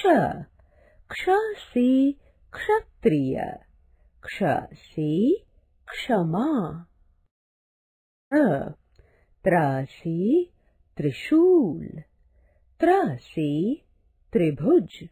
क्ष क्ष से क्षत्रिय क्ष से क्षमा त्र त्रा त्रिशूल त्र से त्रिभुज